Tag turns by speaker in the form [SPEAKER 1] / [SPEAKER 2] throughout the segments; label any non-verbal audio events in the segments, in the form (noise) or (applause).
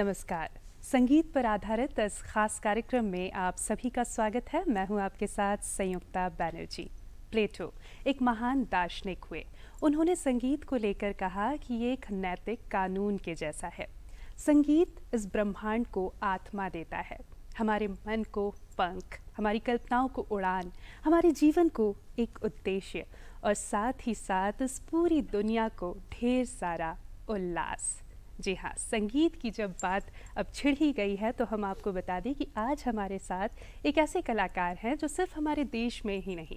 [SPEAKER 1] नमस्कार संगीत पर आधारित इस खास कार्यक्रम में आप सभी का स्वागत है मैं हूं आपके साथ संयुक्ता बैनर्जी प्लेटो एक महान दार्शनिक हुए उन्होंने संगीत को लेकर कहा कि ये एक नैतिक कानून के जैसा है संगीत इस ब्रह्मांड को आत्मा देता है हमारे मन को पंख हमारी कल्पनाओं को उड़ान हमारे जीवन को एक उद्देश्य और साथ ही साथ इस पूरी दुनिया को ढेर सारा उल्लास जी हाँ संगीत की जब बात अब छिड़ ही गई है तो हम आपको बता दें कि आज हमारे साथ एक ऐसे कलाकार हैं जो सिर्फ हमारे देश में ही नहीं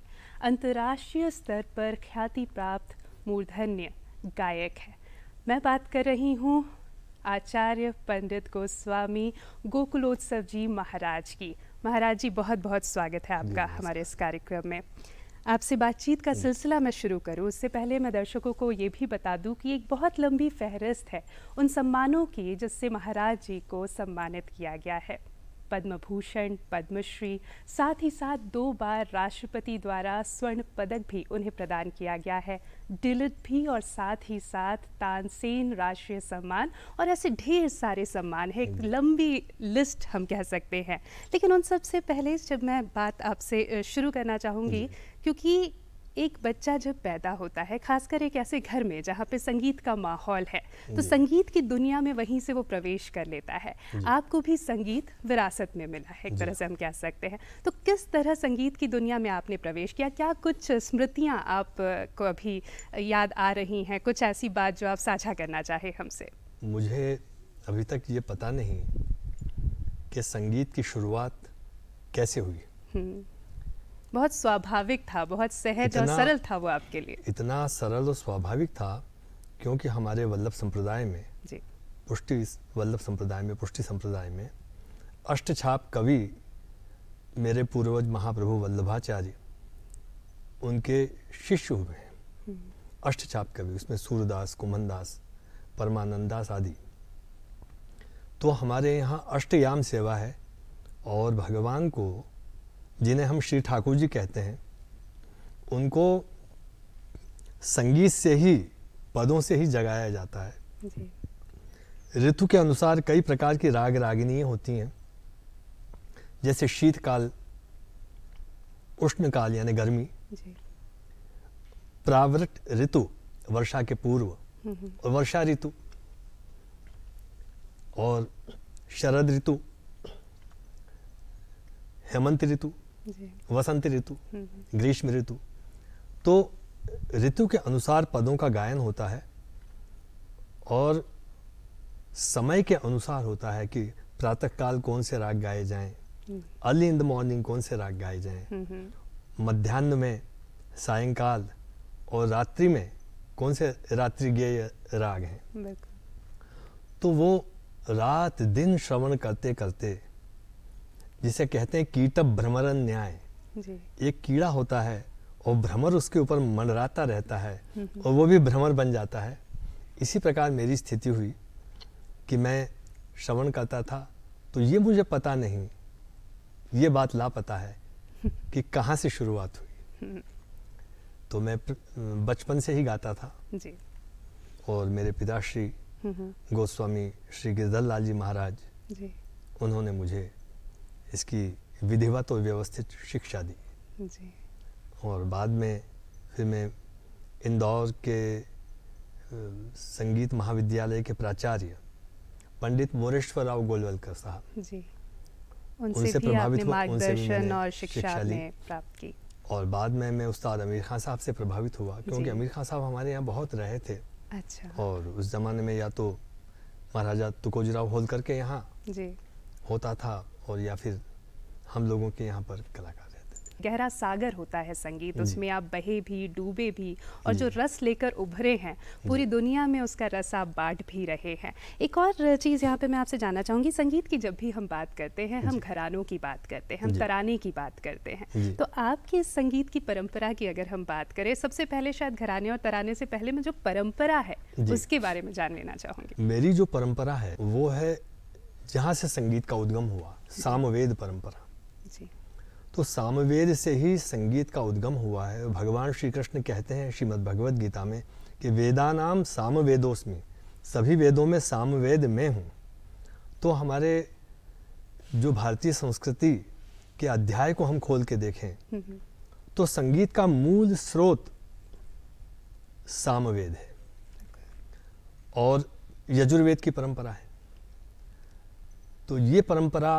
[SPEAKER 1] अंतर्राष्ट्रीय स्तर पर ख्याति प्राप्त मूर्धन्य गायक है मैं बात कर रही हूँ आचार्य पंडित गोस्वामी गोकुलोत्सव जी महाराज की महाराज जी बहुत बहुत स्वागत है आपका हमारे इस कार्यक्रम में आपसे बातचीत का हम्म। सिलसिला मैं शुरू करूं उससे पहले मैं दर्शकों को ये भी बता दूं कि एक बहुत लंबी फहरिस्त है उन सम्मानों की जिससे महाराज जी को सम्मानित किया गया है पद्म भूषण पद्मश्री साथ ही साथ दो बार राष्ट्रपति द्वारा स्वर्ण पदक भी उन्हें प्रदान किया गया है डिलिट भी और साथ ही साथ तानसेन राष्ट्रीय सम्मान और ऐसे ढेर सारे सम्मान है एक हम्म। लंबी लिस्ट हम कह सकते हैं लेकिन उन सबसे पहले जब मैं बात आपसे शुरू करना चाहूँगी क्योंकि एक बच्चा जब पैदा होता है खासकर एक ऐसे घर में जहाँ पे संगीत का माहौल है तो संगीत की दुनिया में वहीं से वो प्रवेश कर लेता है आपको भी संगीत विरासत में मिला है एक तरह से हम कह सकते हैं तो किस तरह संगीत की दुनिया में आपने प्रवेश किया क्या कुछ स्मृतियाँ आपको अभी याद आ रही हैं कुछ ऐसी बात जो आप साझा करना चाहे हमसे
[SPEAKER 2] मुझे अभी तक ये पता नहीं कि संगीत की शुरुआत कैसे हुई
[SPEAKER 1] हम्म। बहुत स्वाभाविक था बहुत सहज और सरल था वो आपके लिए
[SPEAKER 2] इतना सरल और स्वाभाविक था क्योंकि हमारे वल्लभ संप्रदाय में पुष्टि वल्लभ संप्रदाय में पुष्टि संप्रदाय में अष्टछाप कवि मेरे पूर्वज महाप्रभु वल्लभाचार्य उनके शिष्य हुए हैं हम्म। अष्टछाप कवि उसमें सूरदास कुमनदास परमानंद दास आदि तो हमारे यहाँ अष्टयाम सेवा है और भगवान को जिन्हें हम श्री ठाकुर जी कहते हैं उनको संगीत से ही पदों से ही जगाया जाता
[SPEAKER 3] है
[SPEAKER 2] ऋतु के अनुसार कई प्रकार की राग रागिनी होती हैं जैसे शीतकाल उष्णकाल यानी गर्मी प्रावृत ऋतु वर्षा के पूर्व हम्म, हम्म। और वर्षा ऋतु और शरद ऋतु हेमंत ऋतु वसंत ऋतु हम्म, हम्म। ग्रीष्म ऋतु तो ऋतु के अनुसार पदों का गायन होता है और समय के अनुसार होता है कि प्रातः काल कौन से राग गाए जाएं hmm. Early in the morning कौन से राग गाए
[SPEAKER 3] जाएं
[SPEAKER 2] मध्यान्ह में सायंकाल और रात्रि में कौन से रात्रि गेय राग हैं तो वो रात दिन श्रवण करते करते जिसे कहते हैं कीट भ्रमर न्याय एक कीड़ा होता है और भ्रमर उसके ऊपर मंडराता रहता है हम्म, हम्म। और वो भी भ्रमर बन जाता है इसी प्रकार मेरी स्थिति हुई कि मैं श्रवण करता था तो ये मुझे पता नहीं ये बात लापता है कि कहाँ से शुरुआत हुई हम्म। तो मैं बचपन से ही गाता था जी। और मेरे पिताश्री गोस्वामी श्री गिरधर लाल जी महाराज जी। उन्होंने मुझे इसकी विधिवत तो और व्यवस्थित शिक्षा दी जी। और बाद में फिर मैं इंदौर के संगीत महाविद्यालय के प्राचार्य पंडित मोरेश्वर राव गोलवलकर साहब
[SPEAKER 3] उनसे, उनसे प्रभावित हुआ उनसे और शिक्षा, शिक्षा ली प्राप्त की
[SPEAKER 2] और बाद में मैं उस्ताद आमिर खान साहब से प्रभावित हुआ क्योंकि आमिर खान साहब हमारे यहाँ बहुत रहे थे अच्छा और उस जमाने में या तो महाराजा तुकोजराव होलकर के यहाँ होता था और या फिर हम लोगों के यहाँ पर कलाकार
[SPEAKER 1] गहरा सागर होता है संगीत उसमें आप बहे भी डूबे भी और जो रस लेकर उभरे हैं पूरी दुनिया में उसका रस आप बांट भी रहे हैं एक और चीज़ यहाँ पे मैं आपसे जानना चाहूँगी संगीत की जब भी हम बात करते हैं हम घरानों की बात करते हैं हम तराने की बात करते हैं तो आपकी संगीत की परंपरा की अगर हम बात करें सबसे पहले शायद घराने और तराने से पहले में जो परंपरा है उसके बारे में जान लेना चाहूँगी
[SPEAKER 2] मेरी जो परंपरा है वो है जहाँ से संगीत का उद्गम हुआ सामवेद परंपरा तो सामवेद से ही संगीत का उद्गम हुआ है भगवान श्री कृष्ण कहते हैं श्रीमद् भगवद गीता में कि वेदानाम सामवेदोस्मी सभी वेदों में सामवेद में हूँ तो हमारे जो भारतीय संस्कृति के अध्याय को हम खोल के देखें हम्म, हम्म। तो संगीत का मूल स्रोत सामवेद है अच्छा। और यजुर्वेद की परंपरा है तो ये परंपरा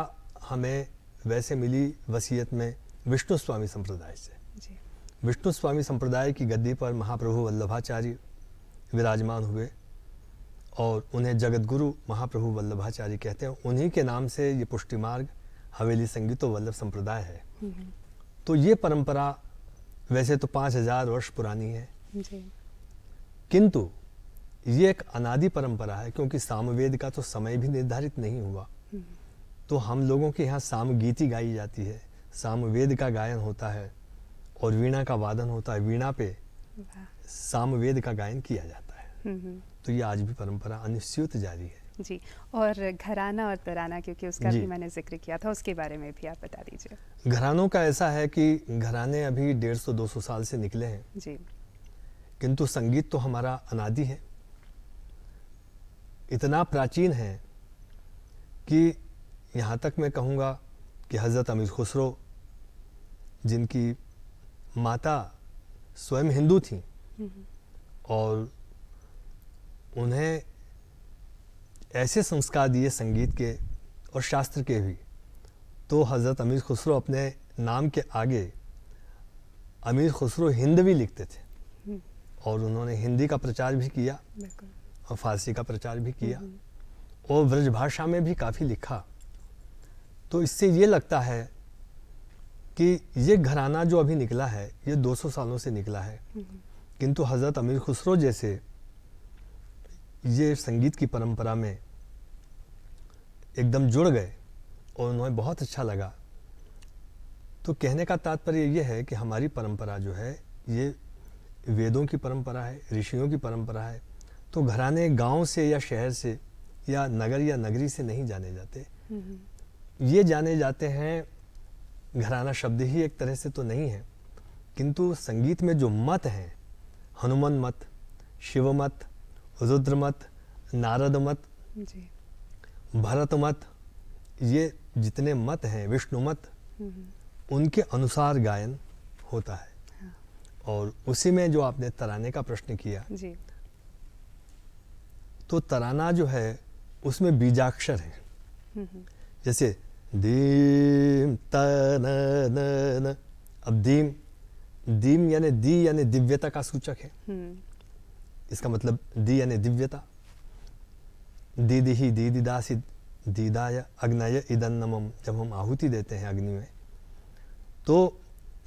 [SPEAKER 2] हमें वैसे मिली वसीयत में विष्णु स्वामी संप्रदाय से विष्णु स्वामी संप्रदाय की गद्दी पर महाप्रभु वल्लभाचार्य विराजमान हुए और उन्हें जगत गुरु महाप्रभु वल्लभाचार्य कहते हैं उन्हीं के नाम से ये पुष्टि मार्ग हवेली संगीतो वल्लभ संप्रदाय है हम्म। तो ये परंपरा वैसे तो पाँच हजार वर्ष पुरानी है किंतु ये एक अनादि परंपरा है क्योंकि सामवेद का तो समय भी निर्धारित नहीं हुआ तो हम लोगों के यहाँ सामगीति गाई जाती है सामवेद का गायन होता है और वीणा का वादन होता है वीणा पे सामवेद का गायन किया जाता
[SPEAKER 1] है हम्म, हम्म।
[SPEAKER 2] तो ये आज भी परंपरा अनिश्चित जारी है
[SPEAKER 1] जी और घराना और तराना क्योंकि उसका भी मैंने जिक्र किया था उसके बारे में भी आप बता दीजिए
[SPEAKER 2] घरानों का ऐसा है कि घराने अभी डेढ़ सौ दो सौ साल से निकले हैं जी किंतु संगीत तो हमारा अनादि है इतना प्राचीन है कि यहाँ तक मैं कहूँगा कि हज़रत अमीर खुसरो जिनकी माता स्वयं हिंदू थी और उन्हें ऐसे संस्कार दिए संगीत के और शास्त्र के भी तो हज़रत अमीर खुसरो अपने नाम के आगे अमीर खुसरो हिंद भी लिखते
[SPEAKER 3] थे
[SPEAKER 2] और उन्होंने हिंदी का प्रचार भी किया और फारसी का प्रचार भी किया हम्म। और ब्रजभाषा में भी काफ़ी लिखा तो इससे ये लगता है कि ये घराना जो अभी निकला है ये 200 सालों से निकला है किंतु हज़रत अमीर खुसरो जैसे ये संगीत की परंपरा में एकदम जुड़ गए और उन्हें बहुत अच्छा लगा तो कहने का तात्पर्य ये है कि हमारी परंपरा जो है ये वेदों की परंपरा है ऋषियों की परंपरा है तो घराने गांव से या शहर से या नगर या नगरी से नहीं जाने जाते ये जाने जाते हैं घराना शब्द ही एक तरह से तो नहीं है किंतु संगीत में जो मत हैं हनुमान मत शिव मत रुद्र मत नारद मत भरत मत ये जितने मत हैं विष्णु मत
[SPEAKER 3] हम्म, हम्म।
[SPEAKER 2] उनके अनुसार गायन होता है हाँ। और उसी में जो आपने तराने का प्रश्न किया जी। तो तराना जो है उसमें बीजाक्षर है हम्म, जैसे दीम तन न अब दीम दीम यानी दी यानी दिव्यता का सूचक है इसका मतलब दी यानी दिव्यता दीदी ही दीदी दासी दीदाय अग्नय इदन्नमम जब हम आहुति देते हैं अग्नि में तो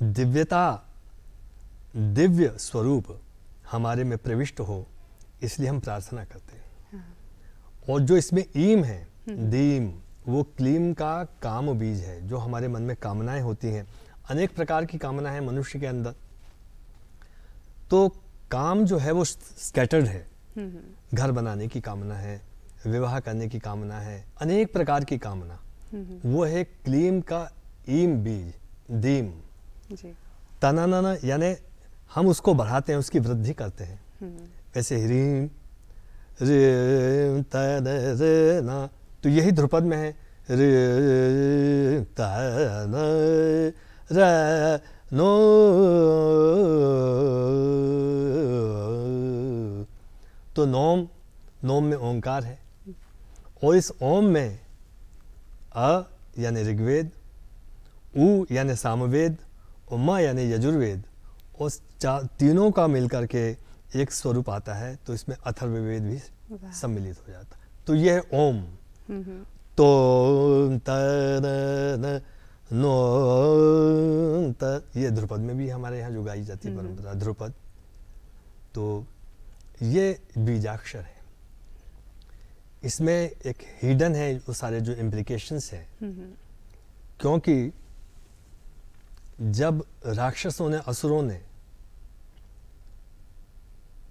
[SPEAKER 2] दिव्यता दिव्य स्वरूप हमारे में प्रविष्ट हो इसलिए हम प्रार्थना करते
[SPEAKER 3] हैं हाँ।
[SPEAKER 2] और जो इसमें ईम है हम्म। दीम वो क्लीम का काम बीज है जो हमारे मन में कामनाएं होती हैं अनेक प्रकार की कामना है मनुष्य के अंदर तो काम जो है वो स्कैटर्ड है
[SPEAKER 3] हम्म, हम्म।
[SPEAKER 2] घर बनाने की कामना है विवाह करने की कामना है अनेक प्रकार की कामना हम्म, वो है क्लीम का ईम बीज दीम तनाना यानी हम उसको बढ़ाते हैं उसकी वृद्धि करते हैं वैसे ह्रीम रे तन रे ना तो यही ध्रुपद में है नो तो नोम नोम में ओंकार है और इस ओम में अ यानी ऋग्वेद ऊ यानी सामवेद उमा यानी यजुर्वेद और चार तीनों का मिलकर के एक स्वरूप आता है तो इसमें अथर्ववेद भी सम्मिलित हो जाता है तो यह ओम तो नो ये ध्रुपद में भी हमारे यहाँ जो गाई जाती है हम्म, हम्म। परंपरा ध्रुपद तो ये बीजाक्षर है इसमें एक हिडन है वो सारे जो इम्प्लिकेशंस है हम्म, क्योंकि जब राक्षसों ने असुरों ने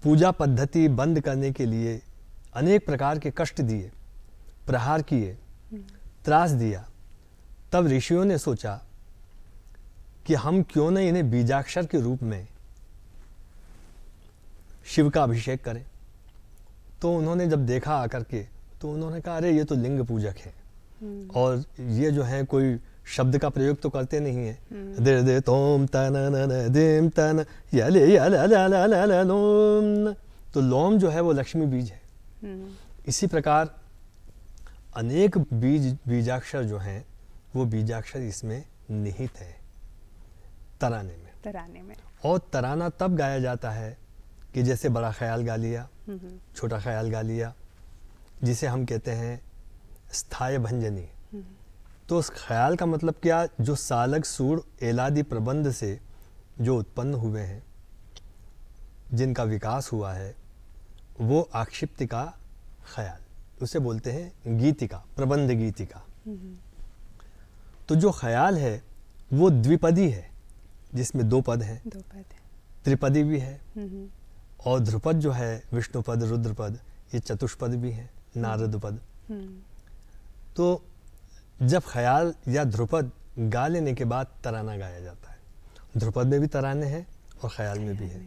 [SPEAKER 2] पूजा पद्धति बंद करने के लिए अनेक प्रकार के कष्ट दिए प्रहार किए त्रास दिया तब ऋषियों ने सोचा कि हम क्यों नहीं इन्हें बीजाक्षर के रूप में शिव का अभिषेक करें तो उन्होंने जब देखा आकर के तो उन्होंने कहा अरे ये तो लिंग पूजक है हम्म। और ये जो है कोई शब्द का प्रयोग तो करते नहीं है हम्म। दे दे तोम तन दिम तन यले यले तो लोम जो है वो लक्ष्मी बीज है हम्म। इसी प्रकार अनेक बीज बीजाक्षर जो हैं वो बीजाक्षर इसमें निहित है तराने में तराने में और तराना तब गाया जाता है कि जैसे बड़ा ख्याल गा लिया हम्म, हम्म। छोटा ख्याल गा लिया जिसे हम कहते हैं स्थाय भंजनी हम्म। तो उस ख्याल का मतलब क्या जो सालक सूर एलादि प्रबंध से जो उत्पन्न हुए हैं जिनका विकास हुआ है वो आक्षिप्त का ख्याल उसे बोलते हैं गीतिका प्रबंध गीतिका तो जो ख्याल है वो द्विपदी है जिसमें दो पद हैं दो पद है। त्रिपदी भी है हम्म, हम्म। और ध्रुपद जो है विष्णुपद रुद्रपद ये चतुष्पद भी है नारद पद हम्म। तो जब ख्याल या ध्रुपद गा लेने के बाद तराना गाया जाता है ध्रुपद में भी तराने हैं और ख्याल में भी है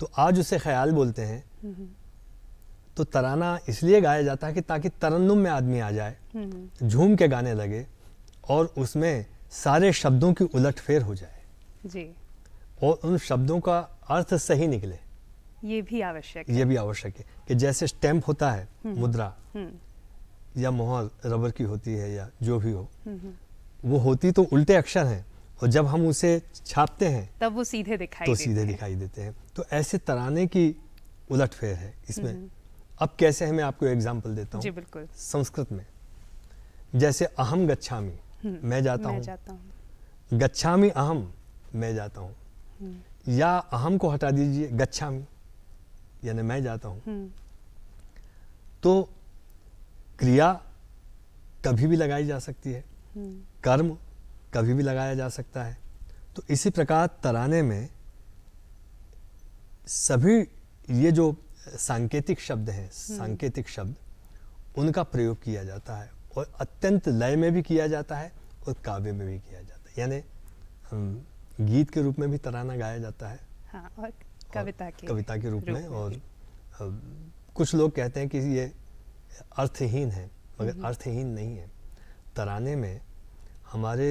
[SPEAKER 2] तो आज उसे ख्याल बोलते हैं तो तराना इसलिए गाया जाता है कि ताकि तरन्नुम में आदमी आ जाए झूम के गाने लगे और उसमें सारे शब्दों की उलट फेर हो जाए जी और उन शब्दों का अर्थ सही निकले
[SPEAKER 1] ये भी आवश्यक ये
[SPEAKER 2] भी आवश्यक है कि जैसे स्टैम्प होता है हम्म। मुद्रा
[SPEAKER 3] हम्म।
[SPEAKER 2] या मोहर रबर की होती है या जो भी हो हम्म, वो होती तो उल्टे अक्षर हैं और जब हम उसे छापते हैं
[SPEAKER 1] तब वो सीधे दिखाई तो सीधे
[SPEAKER 2] दिखाई देते हैं तो ऐसे तराने की उलट फेर है इसमें अब कैसे है मैं आपको एग्जाम्पल देता हूँ बिल्कुल संस्कृत में जैसे अहम गच्छामी
[SPEAKER 3] हम्म, मैं जाता हूँ
[SPEAKER 2] गच्छामी अहम मैं जाता हूँ हम्म। या अहम को हटा दीजिए गच्छामी यानी मैं जाता हूँ हम्म। तो क्रिया कभी भी लगाई जा सकती है कर्म कभी भी लगाया जा सकता है तो इसी प्रकार तराने में सभी ये जो सांकेतिक शब्द हैं हम्म। सांकेतिक शब्द उनका प्रयोग किया जाता है और अत्यंत लय में भी किया जाता है और काव्य में भी किया जाता है यानी गीत के रूप में भी तराना गाया जाता है
[SPEAKER 1] हाँ, और कविता के कविता के रूप, रूप में, और
[SPEAKER 2] कुछ लोग कहते हैं कि ये अर्थहीन है मगर हम्म। अर्थहीन नहीं है तराने में हमारे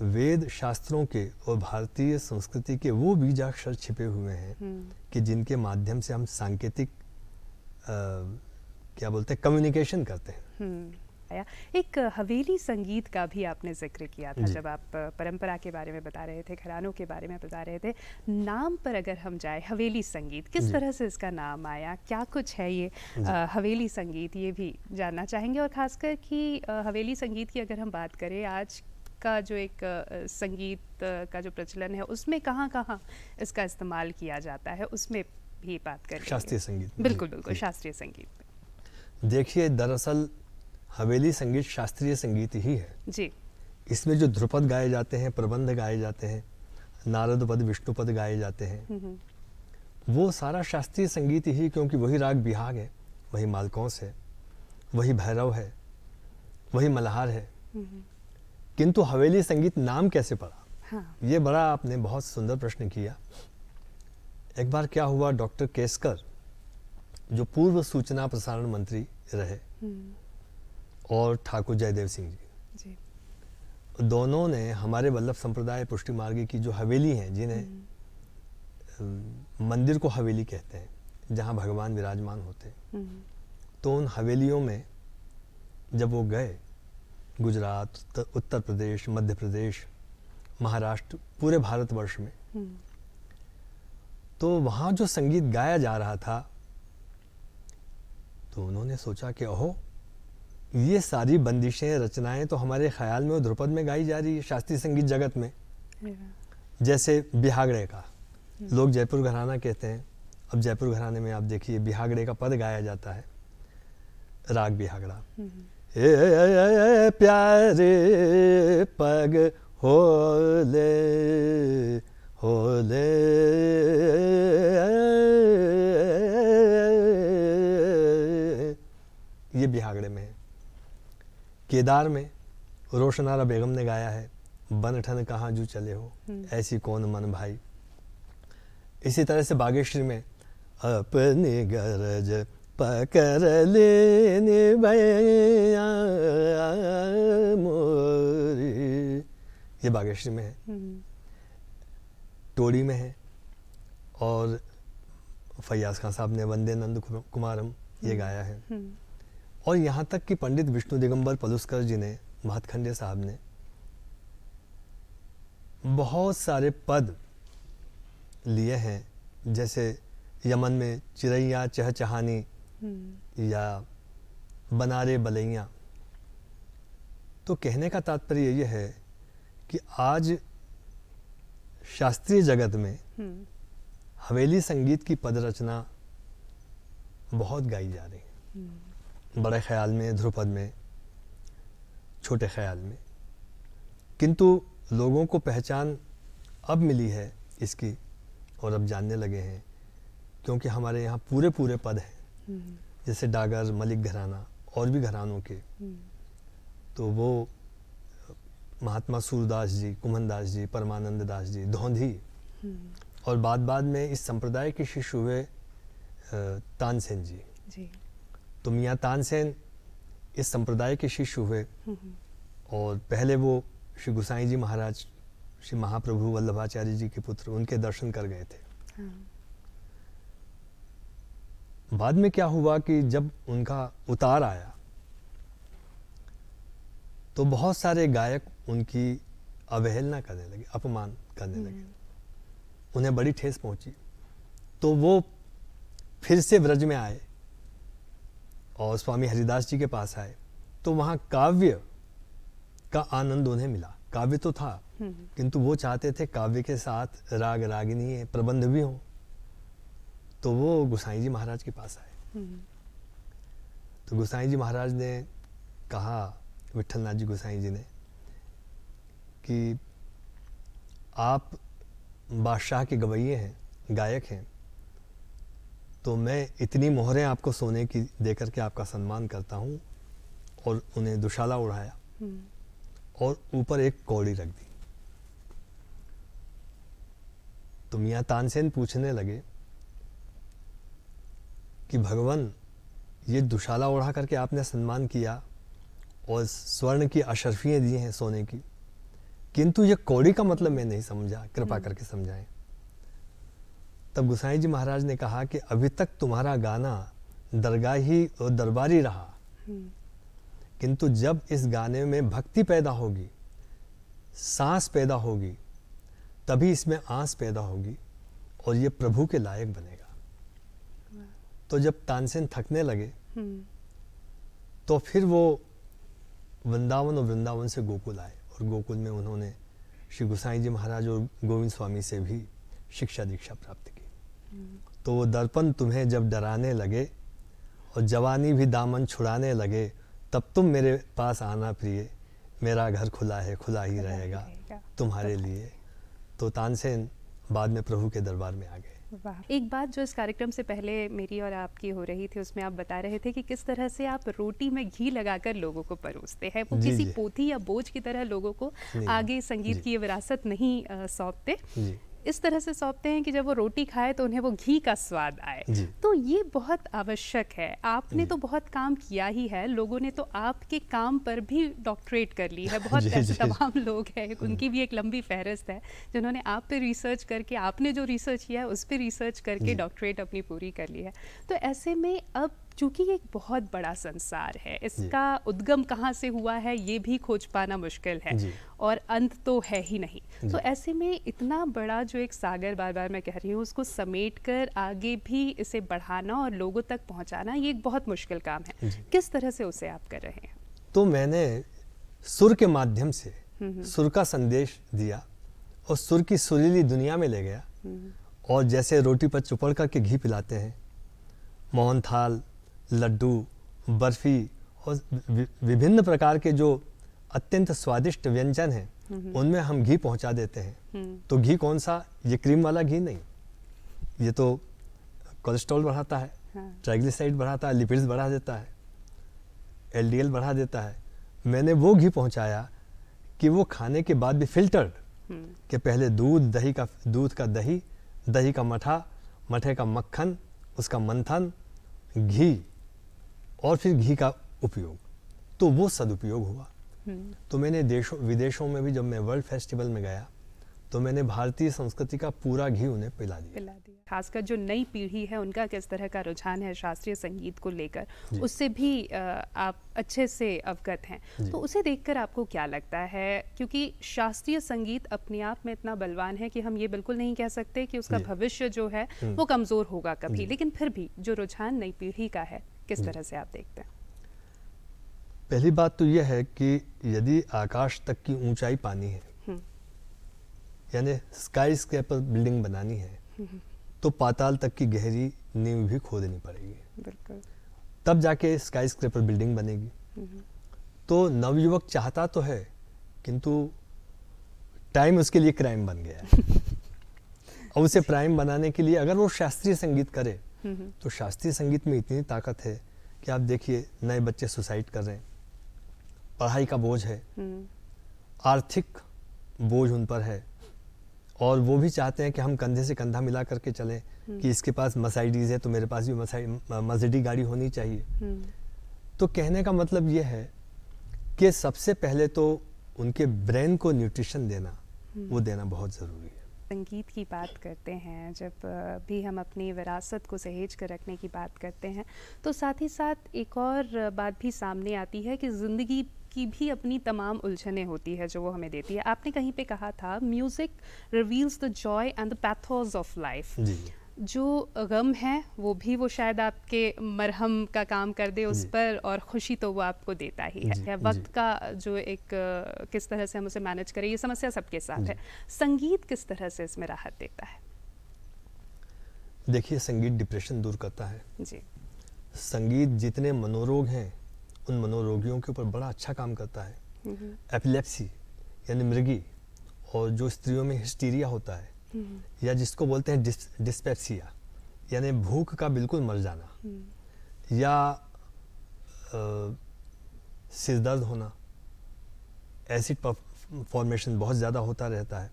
[SPEAKER 2] वेद शास्त्रों के और भारतीय संस्कृति के वो बीजाक्षर छिपे हुए हैं हम्म। कि जिनके माध्यम से हम सांकेतिक क्या बोलते हैं कम्युनिकेशन करते हैं
[SPEAKER 3] हम्म,
[SPEAKER 1] एक हवेली संगीत का भी आपने जिक्र किया था जब आप परंपरा के बारे में बता रहे थे घरानों के बारे में बता रहे थे नाम पर अगर हम जाए हवेली संगीत किस तरह से इसका नाम आया क्या कुछ है ये आ, हवेली संगीत ये भी जानना चाहेंगे और ख़ासकर कि हवेली संगीत की अगर हम बात करें आज का जो एक संगीत का जो प्रचलन है उसमें कहाँ कहाँ इसका इस्तेमाल किया जाता है उसमें भी बात करें शास्त्रीय संगीत बिल्कुल बिल्कुल शास्त्रीय संगीत
[SPEAKER 2] देखिए दरअसल हवेली संगीत शास्त्रीय संगीत ही है जी इसमें जो ध्रुपद गाए जाते हैं प्रबंध गाए जाते हैं नारद पद विष्णु पद गाए जाते हैं
[SPEAKER 3] हम्म, हम्म।
[SPEAKER 2] वो सारा शास्त्रीय संगीत ही क्योंकि वही राग बिहाग है वही मालकौस है वही भैरव है वही मल्हार है हम्म, किंतु हवेली संगीत नाम कैसे पड़ा हाँ। ये बड़ा आपने बहुत सुंदर प्रश्न किया एक बार क्या हुआ डॉक्टर केसकर जो पूर्व सूचना प्रसारण मंत्री रहे
[SPEAKER 3] हम्म।
[SPEAKER 2] और ठाकुर जयदेव सिंह
[SPEAKER 3] जी,
[SPEAKER 2] जी। दोनों ने हमारे वल्लभ संप्रदाय पुष्टि मार्ग की जो हवेली हैं जिन्हें हम्म। मंदिर को हवेली कहते हैं जहाँ भगवान विराजमान होते हम्म। तो उन हवेलियों में जब वो गए गुजरात उत्तर प्रदेश मध्य प्रदेश महाराष्ट्र पूरे भारतवर्ष में हम्म। तो वहाँ जो संगीत गाया जा रहा था तो उन्होंने सोचा कि ओहो ये सारी बंदिशें रचनाएं तो हमारे ख्याल में ध्रुपद में गाई जा रही है शास्त्रीय संगीत जगत में जैसे बिहागड़े का
[SPEAKER 3] hmm. लोग
[SPEAKER 2] जयपुर घराना कहते हैं अब जयपुर घराने में आप देखिए बिहागड़े का पद गाया जाता है राग बिहागड़ा hmm. प्यारे पग हो हो ले ये बिहागड़े में है केदार में रोशनारा बेगम ने गाया है बन ठन कहाँ जू चले हो हम्म। ऐसी कौन मन भाई इसी तरह से बागेश्वरी में अपनी गरज पकड़ लेने भैया मोरी ये बागेश्वरी में है टोड़ी में है और फैयाज खान साहब ने वंदे नंद कुमारम ये हम्म। गाया है हम्म। और यहाँ तक कि पंडित विष्णु दिगंबर पलुस्कर जी ने महतखंडे साहब ने बहुत सारे पद लिए हैं जैसे यमन में चिरैया चहचहानी या बनारे बलैया तो कहने का तात्पर्य यह है कि आज शास्त्रीय जगत में हम्म। हवेली संगीत की पद रचना बहुत गाई जा रही है
[SPEAKER 3] हम्म।
[SPEAKER 2] बड़े ख्याल में ध्रुपद में छोटे ख्याल में किंतु लोगों को पहचान अब मिली है इसकी और अब जानने लगे हैं क्योंकि हमारे यहाँ पूरे पूरे पद हैं
[SPEAKER 3] जैसे
[SPEAKER 2] डागर मलिक घराना और भी घरानों के तो वो महात्मा सूरदास जी कुमन दास जी परमानंद दास जी धोंधी और बाद बाद में इस संप्रदाय के शिष्य हुए तानसेन जी, जी। तो मियाँ तानसेन इस संप्रदाय के शिष्य हुए और पहले वो श्री गुसाई जी महाराज श्री महाप्रभु वल्लभाचार्य जी के पुत्र उनके दर्शन कर गए
[SPEAKER 3] थे हाँ।
[SPEAKER 2] बाद में क्या हुआ कि जब उनका उतार आया तो बहुत सारे गायक उनकी अवहेलना करने लगे अपमान करने लगे हम्म। उन्हें बड़ी ठेस पहुंची तो वो फिर से व्रज में आए और स्वामी हरिदास जी के पास आए तो वहाँ काव्य का आनंद उन्हें मिला काव्य तो था हम्म। किंतु वो चाहते थे काव्य के साथ राग रागिनी प्रबंध भी हों तो वो गोसाई जी महाराज के पास आए हम्म। तो गोसाई जी महाराज ने कहा विठलनाथ जी गोसाई जी ने कि आप बादशाह के गवैये हैं गायक हैं तो मैं इतनी मोहरें आपको सोने की देकर के आपका सम्मान करता हूँ और उन्हें दुशाला उड़ाया हम्म। और ऊपर एक कौड़ी रख दी तो मियाँ तानसेन पूछने लगे कि भगवान ये दुशाला ओढ़ा करके आपने सम्मान किया और स्वर्ण की अशर्फियाँ दी हैं सोने की किंतु ये कौड़ी का मतलब मैं नहीं समझा कृपा हम्म। करके समझाएं तब गुसाई जी महाराज ने कहा कि अभी तक तुम्हारा गाना दरगाह ही और दरबारी रहा हम्म। किंतु जब इस गाने में भक्ति पैदा होगी सांस पैदा होगी तभी इसमें आंस पैदा होगी और ये प्रभु के लायक बनेगा तो जब तानसेन थकने लगे हम्म। तो फिर वो वृंदावन और वृंदावन से गोकुल आए और गोकुल में उन्होंने श्री गोसाई जी महाराज और गोविंद स्वामी से भी शिक्षा दीक्षा प्राप्त की हम्म। तो वो दर्पण तुम्हें जब डराने लगे और जवानी भी दामन छुड़ाने लगे तब तुम मेरे पास आना प्रिय मेरा घर खुला है खुला ही रहेगा तुम्हारे लिए तो तानसेन बाद में प्रभु के दरबार में आ गए
[SPEAKER 1] वाह एक बात जो इस कार्यक्रम से पहले मेरी और आपकी हो रही थी उसमें आप बता रहे थे कि किस तरह से आप रोटी में घी लगाकर लोगों को परोसते हैं वो किसी पोथी या बोझ की तरह लोगों को आगे संगीत की ये विरासत नहीं सौंपते इस तरह से सौंपते हैं कि जब वो रोटी खाए तो उन्हें वो घी का स्वाद आए तो ये बहुत आवश्यक है आपने तो बहुत काम किया ही है लोगों ने तो आपके काम पर भी डॉक्टरेट कर ली है बहुत (laughs) ऐसे तमाम लोग हैं (laughs) उनकी भी एक लंबी फहरिस्त है जिन्होंने आप पे रिसर्च करके आपने जो रिसर्च किया है उस पर रिसर्च करके डॉक्टरेट अपनी पूरी कर ली है तो ऐसे में अब चूंकि ये एक बहुत बड़ा संसार है इसका उद्गम कहाँ से हुआ है ये भी खोज पाना मुश्किल है और अंत तो है ही नहीं तो ऐसे में इतना बड़ा जो एक सागर बार बार मैं कह रही हूँ उसको समेट कर आगे भी इसे बढ़ाना और लोगों तक पहुँचाना ये एक बहुत मुश्किल काम है किस तरह से उसे आप कर रहे हैं
[SPEAKER 2] तो मैंने सुर के माध्यम से सुर का संदेश दिया और सुर की सुरीली दुनिया में ले गया और जैसे रोटी पर चुपड़ करके घी पिलाते हैं मोहन थाल लड्डू बर्फ़ी और विभिन्न प्रकार के जो अत्यंत स्वादिष्ट व्यंजन हैं हम्म। उनमें हम घी पहुंचा देते हैं हम्म। तो घी कौन सा ये क्रीम वाला घी नहीं ये तो कोलेस्ट्रॉल बढ़ाता है हाँ। ट्राइग्लिसराइड बढ़ाता है लिपिड्स बढ़ा देता है एलडीएल बढ़ा देता है मैंने वो घी पहुंचाया कि वो खाने के बाद भी फिल्टर्ड हम्म। कि पहले दूध दही का दूध का दही दही का मठा मठे का मक्खन उसका मंथन घी और फिर घी का उपयोग तो वो सदुपयोग हुआ हम्म। तो मैंने देशों विदेशों में भी जब मैं वर्ल्ड फेस्टिवल में गया तो मैंने भारतीय संस्कृति का पूरा घी उन्हें पिला दिया
[SPEAKER 1] पिला दिया खासकर जो नई पीढ़ी है उनका किस तरह का रुझान है शास्त्रीय संगीत को लेकर उससे भी आप अच्छे से अवगत हैं तो उसे देखकर आपको क्या लगता है क्योंकि शास्त्रीय संगीत अपने आप में इतना बलवान है कि हम ये बिल्कुल नहीं कह सकते कि उसका भविष्य जो है हम्म। वो कमज़ोर होगा कभी लेकिन फिर भी जो रुझान नई पीढ़ी का है किस हम्म। तरह से आप देखते हैं
[SPEAKER 2] पहली बात तो यह है कि यदि आकाश तक की ऊंचाई पानी है हम्म। यानी स्काई स्केपर बिल्डिंग बनानी है हम्म, तो पाताल तक की गहरी नींव भी खोदनी पड़ेगी तब जाके स्काई स्क्रेपर बिल्डिंग बनेगी तो नवयुवक चाहता तो है किंतु टाइम उसके लिए क्राइम बन गया है और (laughs) उसे प्राइम बनाने के लिए अगर वो शास्त्रीय संगीत करे तो शास्त्रीय संगीत में इतनी ताकत है कि आप देखिए नए बच्चे सुसाइड कर रहे हैं पढ़ाई का बोझ है हम्म। आर्थिक बोझ उन पर है और वो भी चाहते हैं कि हम कंधे से कंधा मिला करके चले हम्म। कि इसके पास मसाइडीज़ है तो मेरे पास भी मजडी गाड़ी होनी चाहिए हम्म। तो कहने का मतलब ये है कि सबसे पहले तो उनके ब्रेन को न्यूट्रिशन देना वो देना बहुत ज़रूरी है
[SPEAKER 1] संगीत की बात करते हैं जब भी हम अपनी विरासत को सहेज कर रखने की बात करते हैं तो साथ ही साथ एक और बात भी सामने आती है कि ज़िंदगी की भी अपनी तमाम उलझने होती है जो वो हमें देती है आपने कहीं पे कहा था music reveals the joy and the pathos of life जो गम है वो भी वो शायद आपके मरहम का काम कर दे उस हम्म। पर और ख़ुशी तो वो आपको देता ही है या वक्त का जो एक किस तरह से हम उसे मैनेज करें ये समस्या सबके साथ है संगीत किस तरह से इसमें राहत देता है
[SPEAKER 2] देखिए संगीत डिप्रेशन दूर करता है जी संगीत जितने मनोरोग हैं उन मनोरोगियों के ऊपर बड़ा अच्छा काम करता है एपिलेप्सी हम्म, हम्म। यानी मृगी और जो स्त्रियों में हिस्टीरिया होता है हम्म। या जिसको बोलते हैं डिस, डिस्पेप्सिया यानी भूख का बिल्कुल मर जाना
[SPEAKER 3] हम्म।
[SPEAKER 2] या सिर दर्द होना एसिड फॉर्मेशन बहुत ज़्यादा होता रहता है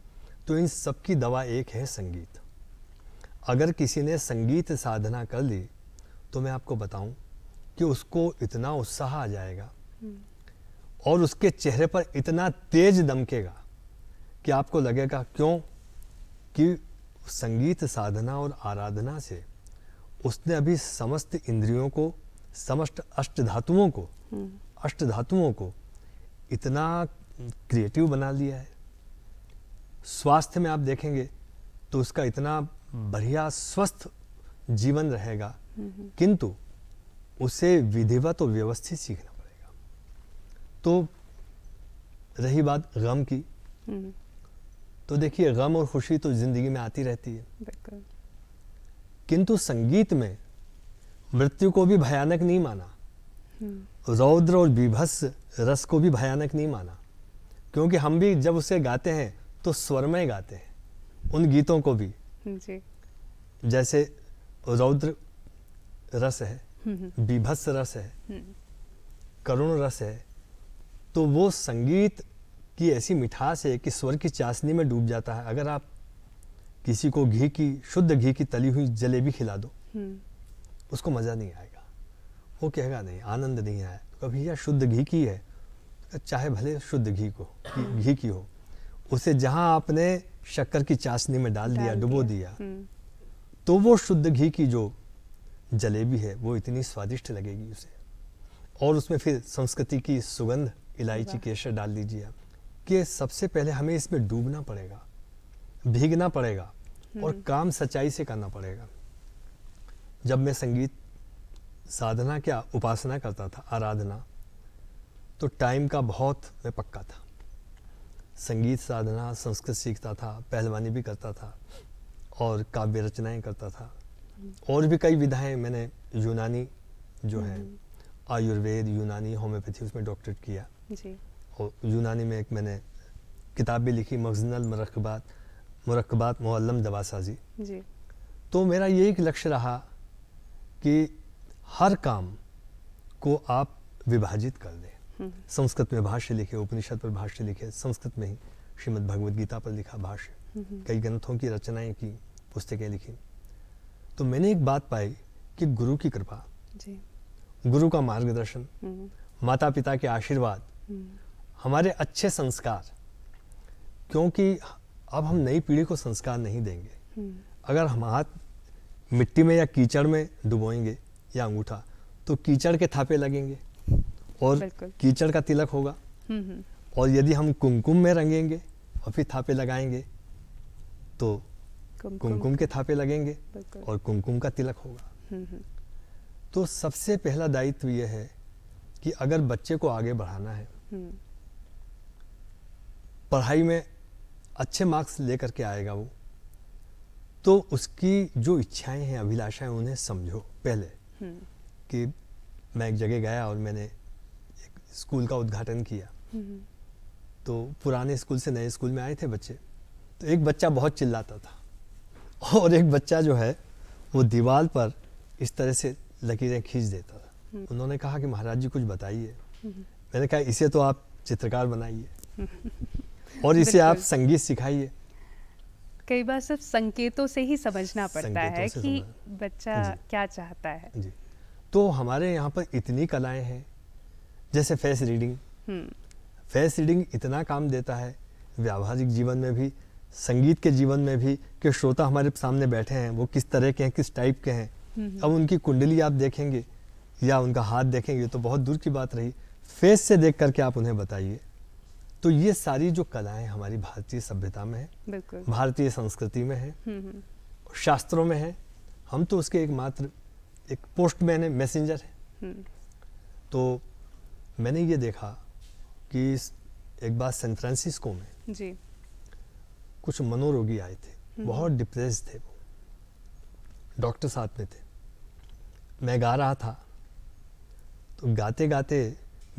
[SPEAKER 2] तो इन सब की दवा एक है संगीत अगर किसी ने संगीत साधना कर ली तो मैं आपको बताऊं कि उसको इतना उत्साह आ जाएगा हम्म। और उसके चेहरे पर इतना तेज दमकेगा कि आपको लगेगा क्यों कि संगीत साधना और आराधना से उसने अभी समस्त इंद्रियों को समस्त अष्ट धातुओं को हम्म। अष्ट धातुओं को इतना क्रिएटिव बना लिया है स्वास्थ्य में आप देखेंगे तो उसका इतना बढ़िया स्वस्थ जीवन रहेगा हम्म। किंतु उसे विधिवत और व्यवस्थित सीखना पड़ेगा तो रही बात गम की हम्म। तो देखिए गम और खुशी तो ज़िंदगी में आती रहती है किंतु संगीत में मृत्यु को भी भयानक नहीं माना हम्म। रौद्र और बीभत्स रस को भी भयानक नहीं माना क्योंकि हम भी जब उसे गाते हैं तो स्वर में गाते हैं उन गीतों को भी जी। जैसे रौद्र रस है हम्म, हम्म। बीभत्स रस है करुण रस है तो वो संगीत की ऐसी मिठास है कि स्वर की चाशनी में डूब जाता है अगर आप किसी को घी की शुद्ध घी की तली हुई जलेबी खिला दो हम्म। उसको मज़ा नहीं आएगा वो कहेगा नहीं आनंद नहीं आया तो कभी यह शुद्ध घी की है तो चाहे भले शुद्ध घी को हम्म। घी की हो उसे जहाँ आपने शक्कर की चाशनी में डाल दिया डुबो दिया हम्म। तो वो शुद्ध घी की जो जलेबी है वो इतनी स्वादिष्ट लगेगी उसे और उसमें फिर संस्कृति की सुगंध इलायची केसर डाल दीजिए आप कि सबसे पहले हमें इसमें डूबना पड़ेगा भीगना पड़ेगा और हम्म। काम सच्चाई से करना पड़ेगा जब मैं संगीत साधना क्या उपासना करता था आराधना तो टाइम का बहुत मैं पक्का था संगीत साधना संस्कृत सीखता था पहलवानी भी करता था और काव्य रचनाएं करता था हम्म। और भी कई विधाएं मैंने यूनानी जो है हम्म। आयुर्वेद यूनानी होम्योपैथी उसमें डॉक्टरेट किया जी और यूनानी में एक मैंने किताब भी लिखी मखजनल मरकबात मरकबात मल्लम दवासाजी जी तो मेरा ये एक लक्ष्य रहा कि हर काम को आप विभाजित कर दें हम्म। संस्कृत में भाष्य लिखे उपनिषद पर भाष्य लिखे संस्कृत में ही श्रीमद भगवद गीता पर लिखा भाष्य हम्म। कई ग्रंथों की रचनाएं की पुस्तकें लिखी तो मैंने एक बात पाई कि गुरु की कृपा गुरु का मार्गदर्शन हम्म। माता पिता के आशीर्वाद हमारे अच्छे संस्कार क्योंकि अब हम नई पीढ़ी को संस्कार नहीं देंगे हम्म। अगर हम हाथ मिट्टी में या कीचड़ में डुबोएंगे या अंगूठा तो कीचड़ के थापे लगेंगे और कीचड़ का तिलक होगा हम्म, हम्म। और यदि हम कुमकुम में रंगेंगे और फिर थापे लगाएंगे तो
[SPEAKER 3] कुमकुम के
[SPEAKER 2] थापे लगेंगे और कुमकुम का तिलक होगा तो सबसे पहला दायित्व यह है कि अगर बच्चे को आगे बढ़ाना है पढ़ाई में अच्छे मार्क्स लेकर के आएगा वो तो उसकी जो इच्छाएं हैं अभिलाषाएं उन्हें समझो पहले हम्म। कि मैं एक जगह गया और मैंने एक स्कूल का उद्घाटन किया हम्म। तो पुराने स्कूल से नए स्कूल में आए थे बच्चे तो एक बच्चा बहुत चिल्लाता था और एक बच्चा जो है वो दीवार पर इस तरह से लकीरें खींच देता था हम्म। उन्होंने कहा कि महाराज जी कुछ बताइए
[SPEAKER 3] मैंने
[SPEAKER 2] कहा इसे तो आप चित्रकार बनाइए (laughs) और इसे आप संगीत सिखाइए
[SPEAKER 1] कई बार सिर्फ संकेतों से ही समझना पड़ता है कि बच्चा क्या चाहता है जी
[SPEAKER 2] तो हमारे यहाँ पर इतनी कलाएं हैं जैसे फेस रीडिंग हम्म। फेस रीडिंग इतना काम देता है व्यावहारिक जीवन में भी संगीत के जीवन में भी कि श्रोता हमारे सामने बैठे हैं वो किस तरह के हैं किस टाइप के हैं हम्म, हम्म। अब उनकी कुंडली आप देखेंगे या उनका हाथ देखेंगे तो बहुत दूर की बात रही फेस से देख करके आप उन्हें बताइए तो ये सारी जो कलाएं हमारी भारतीय सभ्यता में है भारतीय संस्कृति में है
[SPEAKER 3] हम्म, हम्म।
[SPEAKER 2] शास्त्रों में है हम तो उसके एकमात्र एक पोस्टमैन है मैसेंजर है हम्म। तो मैंने ये देखा कि एक बार सैन फ्रांसिस्को में जी कुछ मनोरोगी आए
[SPEAKER 1] थे बहुत
[SPEAKER 2] डिप्रेस थे वो डॉक्टर साथ में थे मैं गा रहा था तो गाते गाते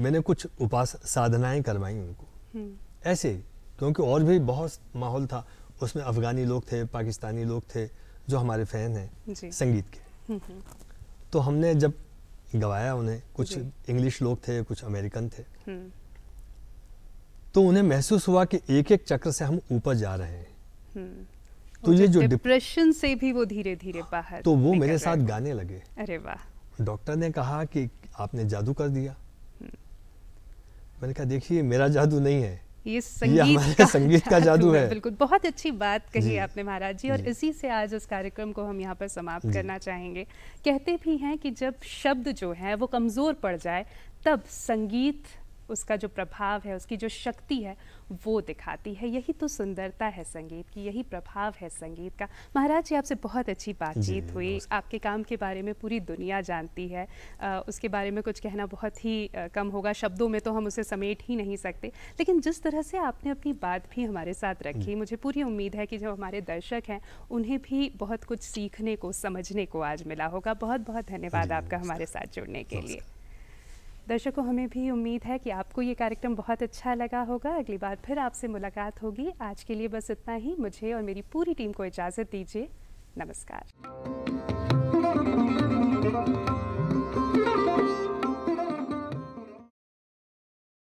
[SPEAKER 2] मैंने कुछ उपास साधनाएं करवाई उनको हम्म। ऐसे क्योंकि और भी बहुत माहौल था उसमें अफ़गानी लोग थे पाकिस्तानी लोग थे जो हमारे फ़ैन हैं संगीत के
[SPEAKER 3] हम्म, हम्म।
[SPEAKER 2] तो हमने जब गवाया उन्हें कुछ इंग्लिश लोग थे कुछ अमेरिकन थे तो उन्हें महसूस हुआ कि एक एक चक्र से हम ऊपर जा रहे
[SPEAKER 3] हैं
[SPEAKER 2] तो ये जो
[SPEAKER 1] डिप्रेशन से भी वो धीरे धीरे बाहर तो वो मेरे साथ गाने लगे अरे वाह
[SPEAKER 2] डॉक्टर ने कहा कि आपने जादू कर दिया मैंने कहा देखिए मेरा जादू नहीं है
[SPEAKER 1] ये संगीत ये हमारे का संगीत का जादू है बिल्कुल बहुत अच्छी बात कही आपने महाराज जी और इसी से आज इस कार्यक्रम को हम यहाँ पर समाप्त करना चाहेंगे कहते भी हैं कि जब शब्द जो है वो कमज़ोर पड़ जाए तब संगीत उसका जो प्रभाव है उसकी जो शक्ति है वो दिखाती है यही तो सुंदरता है संगीत की यही प्रभाव है संगीत का महाराज जी आपसे बहुत अच्छी बातचीत हुई आपके काम के बारे में पूरी दुनिया जानती है आ, उसके बारे में कुछ कहना बहुत ही आ, कम होगा शब्दों में तो हम उसे समेट ही नहीं सकते लेकिन जिस तरह से आपने अपनी बात भी हमारे साथ रखी मुझे पूरी उम्मीद है कि जो हमारे दर्शक हैं उन्हें भी बहुत कुछ सीखने को समझने को आज मिला होगा बहुत बहुत धन्यवाद आपका हमारे साथ जुड़ने के लिए दर्शकों हमें भी उम्मीद है कि आपको ये कार्यक्रम बहुत अच्छा लगा होगा अगली बार फिर आपसे मुलाकात होगी आज के लिए बस इतना ही मुझे और मेरी पूरी टीम को इजाज़त दीजिए नमस्कार